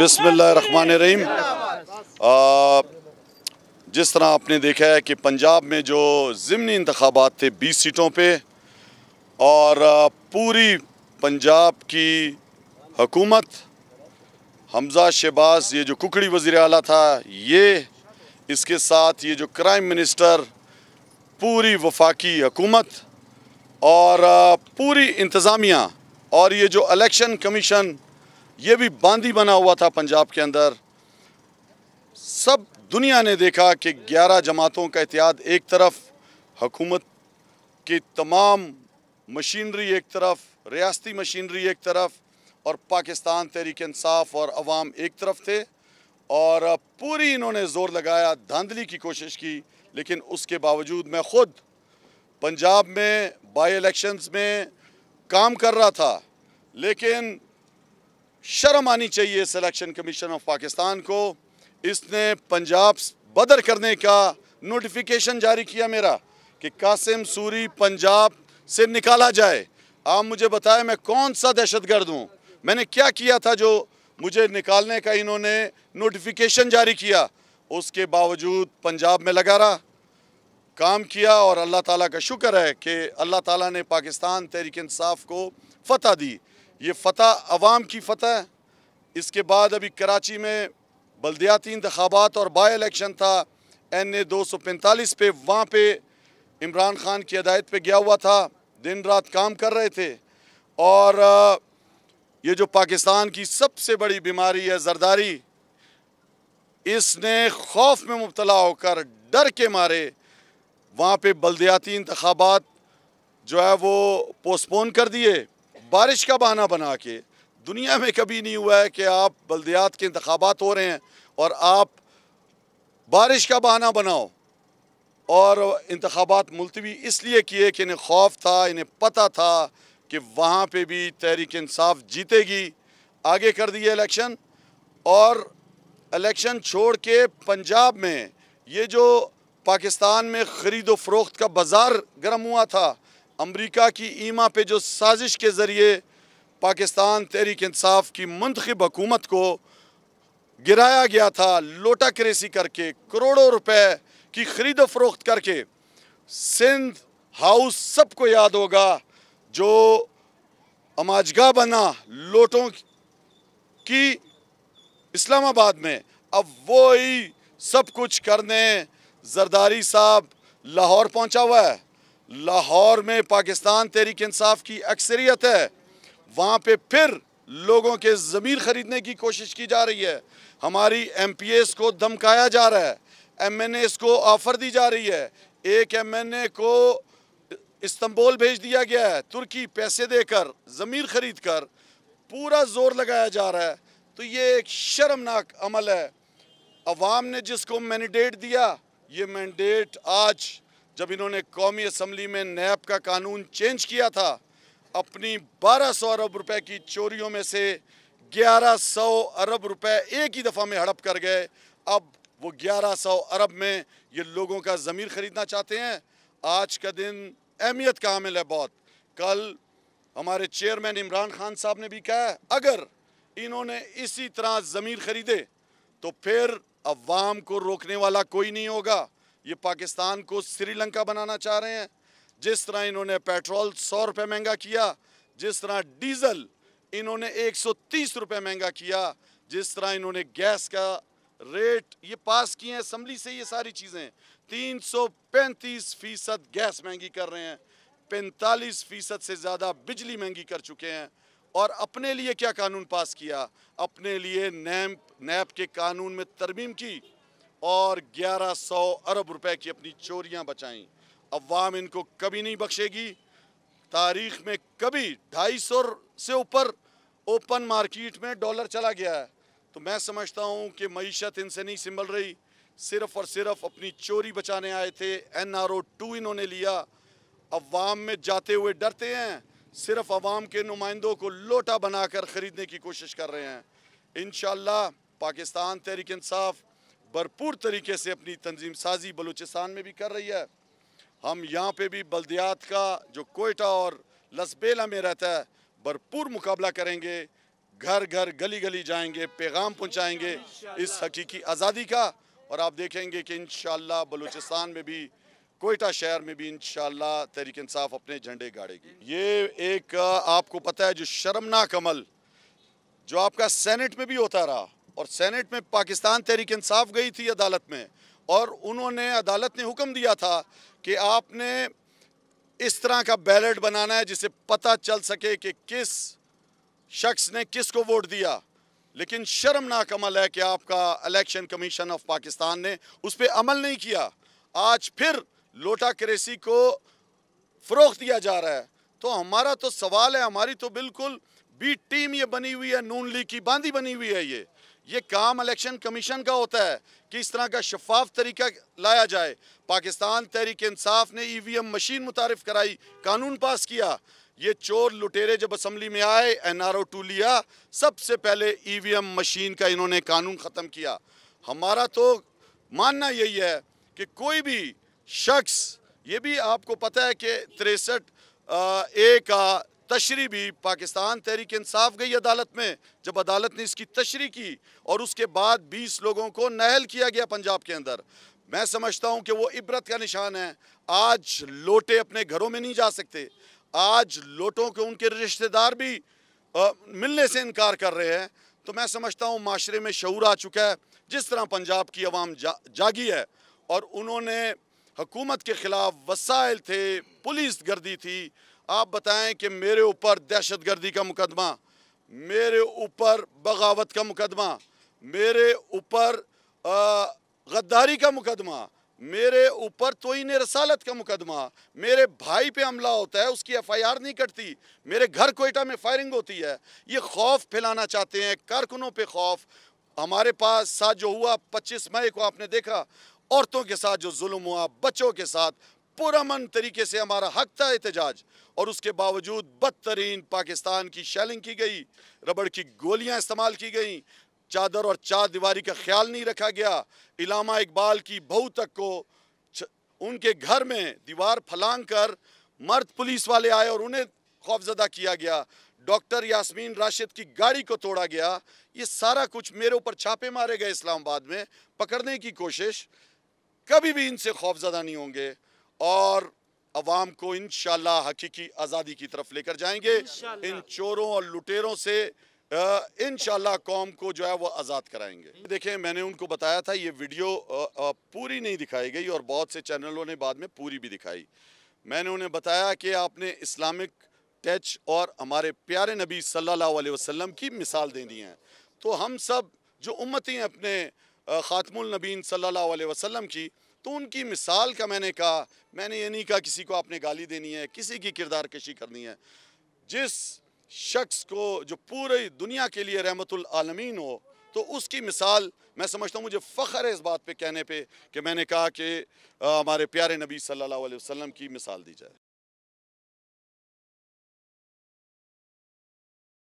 बिसमिल्ल रहीम जिस तरह आपने देखा है कि पंजाब में जो ज़मनी इंतबात थे 20 सीटों पे और पूरी पंजाब की हकूमत हमजा शहबाज ये जो कुकड़ी वज़ी अला था ये इसके साथ ये जो क्राइम मिनिस्टर पूरी वफाकी हकूमत और पूरी इंतज़ामिया और ये जो इलेक्शन कमीशन ये भी बांदी बना हुआ था पंजाब के अंदर सब दुनिया ने देखा कि 11 जमातों का इतिहाद एक तरफ हकूमत की तमाम मशीनरी एक तरफ रियासती मशीनरी एक तरफ और पाकिस्तान तहरीक इंसाफ और अवाम एक तरफ थे और पूरी इन्होंने ज़ोर लगाया धांधली की कोशिश की लेकिन उसके बावजूद मैं ख़ुद पंजाब में बाई इलेक्शंस में काम कर रहा था लेकिन शर्म आनी चाहिए सिलेक्शन कमीशन ऑफ पाकिस्तान को इसने पंजाब बदर करने का नोटिफिकेशन जारी किया मेरा कि कासिम सूरी पंजाब से निकाला जाए आप मुझे बताएं मैं कौन सा दहशत गर्द हूँ मैंने क्या किया था जो मुझे निकालने का इन्होंने नोटिफिकेशन जारी किया उसके बावजूद पंजाब में लगा रहा काम किया और अल्लाह ताला का शुक्र है कि अल्लाह ताला ने पाकिस्तान तहरीक इंसाफ को फतह दी ये फतह अवाम की फतह है इसके बाद अभी कराची में बलदियाती इंतबात और बाई इलेक्शन था एन ए दो सौ पैंतालीस पे वहाँ पे इमरान ख़ान की हदायत पे गया हुआ था दिन रात काम कर रहे थे और ये जो पाकिस्तान की सबसे बड़ी बीमारी है जरदारी इसने खौफ में मुबतला होकर डर के मारे वहाँ पे बलदयाती इंतबात जो है वो पोस्टपोन कर दिए बारिश का बहाना बना के दुनिया में कभी नहीं हुआ है कि आप बल्दियात के इंतबात हो रहे हैं और आप बारिश का बहाना बनाओ और इंतबात मुलतवी इसलिए किए कि इन्हें खौफ था इन्हें पता था कि वहाँ पर भी तहरीक इंसाफ जीतेगी आगे कर दिए इलेक्शन और इलेक्शन छोड़ के पंजाब में ये जो पाकिस्तान में ख़रीद व फरोख्त का बाज़ार गर्म हुआ था अमरीका की ईमा पे जो साजिश के ज़रिए पाकिस्तान तहरीक इंसाफ की मंतखब हकूमत को गिराया गया था लोटा क्रेसी करके करोड़ों रुपए की खरीद फरोख्त करके सिंध हाउस सबको याद होगा जो अमाजगा बना लोटों की इस्लामाबाद में अब वो ही सब कुछ करने जरदारी साहब लाहौर पहुंचा हुआ है लाहौर में पाकिस्तान तहरीक इंसाफ की अक्सरियत है वहाँ पे फिर लोगों के ज़मीर ख़रीदने की कोशिश की जा रही है हमारी एम पी एस को धमकाया जा रहा है एम एन एस को ऑफ़र दी जा रही है एक एम एन ए को इस्तंबोल भेज दिया गया है तुर्की पैसे देकर ज़मीर ख़रीद कर पूरा ज़ोर लगाया जा रहा है तो ये एक शर्मनाक अमल है अवाम ने जिसको मैंडेट दिया ये मैंडेट आज जब इन्होंने कौमी असम्बली में नैब का कानून चेंज किया था अपनी 1200 अरब रुपए की चोरियों में से 1100 अरब रुपए एक ही दफ़ा में हड़प कर गए अब वो 1100 अरब में ये लोगों का ज़मीर ख़रीदना चाहते हैं आज का दिन अहमियत का हामिल है बहुत कल हमारे चेयरमैन इमरान खान साहब ने भी कहा है अगर इन्होंने इसी तरह ज़मीर ख़रीदे तो फिर अवाम को रोकने वाला कोई नहीं होगा ये पाकिस्तान को श्रीलंका बनाना चाह रहे हैं जिस तरह इन्होंने पेट्रोल सौ रुपये महंगा किया जिस तरह डीजल इन्होंने एक सौ महंगा किया जिस तरह इन्होंने गैस का रेट ये पास किए हैं असम्बली से ये सारी चीज़ें तीन सौ पैंतीस फीसद गैस महंगी कर रहे हैं पैंतालीस फीसद से ज़्यादा बिजली महंगी कर चुके हैं और अपने लिए क्या कानून पास किया अपने लिए नैम नैप के कानून में तरमीम की और 1100 अरब रुपए की अपनी चोरियां बचाई अवाम इनको कभी नहीं बख्शेगी तारीख में कभी ढाई से ऊपर ओपन मार्केट में डॉलर चला गया है तो मैं समझता हूँ कि मीशत इनसे नहीं संभल रही सिर्फ और सिर्फ अपनी चोरी बचाने आए थे एन आर ओ टू इन्होंने लिया अवाम में जाते हुए डरते हैं सिर्फ अवाम के नुमाइंदों को लोटा बनाकर ख़रीदने की कोशिश कर रहे हैं इन पाकिस्तान तहरीक इंसाफ़ भरपूर तरीके से अपनी तंजीम साजी बलूचिस्तान में भी कर रही है हम यहाँ पे भी बल्दियात का जो कोयटा और लसबेला में रहता है भरपूर मुकाबला करेंगे घर घर गली गली जाएंगे पैगाम पहुँचाएंगे इस हकीकी आज़ादी का और आप देखेंगे कि इन बलूचिस्तान में भी कोयटा शहर में भी इन तहरीक इंसाफ अपने झंडे गाड़ेगी ये एक आपको पता है जो शर्मनाक अमल जो आपका सेनेट में भी होता रहा और सेनेट में पाकिस्तान तहरीक इंसाफ गई थी अदालत में और उन्होंने अदालत ने हुक्म दिया था कि आपने इस तरह का बैलेट बनाना है जिसे पता चल सके कि किस शख्स ने किस को वोट दिया लेकिन शर्मनाक अमल है कि आपका इलेक्शन कमीशन ऑफ पाकिस्तान ने उस पर अमल नहीं किया आज फिर लोटा क्रेसी को फरोख दिया जा रहा है तो हमारा तो सवाल है हमारी तो बिल्कुल बी टीम ये बनी हुई है नून लीग की बांधी बनी हुई है ये ये काम इलेक्शन कमीशन का होता है कि इस तरह का शफाफ तरीका लाया जाए पाकिस्तान तहरीक इंसाफ ने ईवीएम e मशीन मुतारफ़ कराई कानून पास किया ये चोर लुटेरे जब असम्बली में आए एन आर ओ टू लिया सबसे पहले ईवीएम e मशीन का इन्होंने कानून ख़त्म किया हमारा तो मानना यही है कि कोई भी शख्स ये भी आपको पता है कि तिरसठ ए का तशरी भी पाकिस्तान तहरीक इंसाफ गई अदालत में जब अदालत ने इसकी तशरी की और उसके बाद 20 लोगों को नहल किया गया पंजाब के अंदर मैं समझता हूं कि वो इबरत का निशान है आज लोटे अपने घरों में नहीं जा सकते आज लोटों के उनके रिश्तेदार भी आ, मिलने से इनकार कर रहे हैं तो मैं समझता हूँ माशरे में शूर आ चुका है जिस तरह पंजाब की आवाम जा, जागी है और उन्होंने हकूमत के ख़िलाफ़ वसाइल थे पुलिस गर्दी थी आप बताएं कि मेरे ऊपर दहशतगर्दी का मुकदमा मेरे ऊपर बगावत का मुकदमा मेरे ऊपर गद्दारी का मुकदमा मेरे ऊपर तोइन रसालत का मुकदमा मेरे भाई पे हमला होता है उसकी एफआईआर नहीं कटती मेरे घर कोयटा में फायरिंग होती है ये खौफ फैलाना चाहते हैं कारकुनों पे खौफ हमारे पास साथ जो हुआ 25 मई को आपने देखा औरतों के साथ जो जुल्म हुआ बच्चों के साथ पुरमन तरीके से हमारा हक था एहतजाज और उसके बावजूद बदतरीन पाकिस्तान की शैलिंग की गई रबड़ की गोलियां इस्तेमाल की गई चादर और चार दीवारी का ख्याल नहीं रखा गया इलामा इकबाल की बहू तक को उनके घर में दीवार फलांग कर मर्द पुलिस वाले आए और उन्हें खौफजदा किया गया डॉक्टर यास्मीन राशिद की गाड़ी को तोड़ा गया ये सारा कुछ मेरे ऊपर छापे मारे गए इस्लामाबाद में पकड़ने की कोशिश कभी भी इनसे खौफजदा नहीं होंगे और अवाम को इन हकीकी आज़ादी की तरफ लेकर जाएंगे इन चोरों और लुटेरों से इन कौम को जो है वो आज़ाद कराएंगे देखें मैंने उनको बताया था ये वीडियो पूरी नहीं दिखाई गई और बहुत से चैनलों ने बाद में पूरी भी दिखाई मैंने उन्हें बताया कि आपने इस्लामिक टच और हमारे प्यारे नबी सल्लल्लाहु अलैहि वसल्लम की मिसाल दे दी है तो हम सब जो उम्मतें अपने ख़ातमुल नबीन सल्लल्लाहु अलैहि वसल्लम की तो उनकी मिसाल का मैंने कहा मैंने ये नहीं कहा किसी को आपने गाली देनी है किसी की किरदार कशी करनी है जिस शख्स को जो पूरी दुनिया के लिए रहमतमीन हो तो उसकी मिसाल मैं समझता हूँ मुझे फ़ख्र है इस बात पे कहने पे कि मैंने कहा कि हमारे प्यारे नबी सल्लल्लाहु अलैहि वसल्लम की मिसाल दी जाए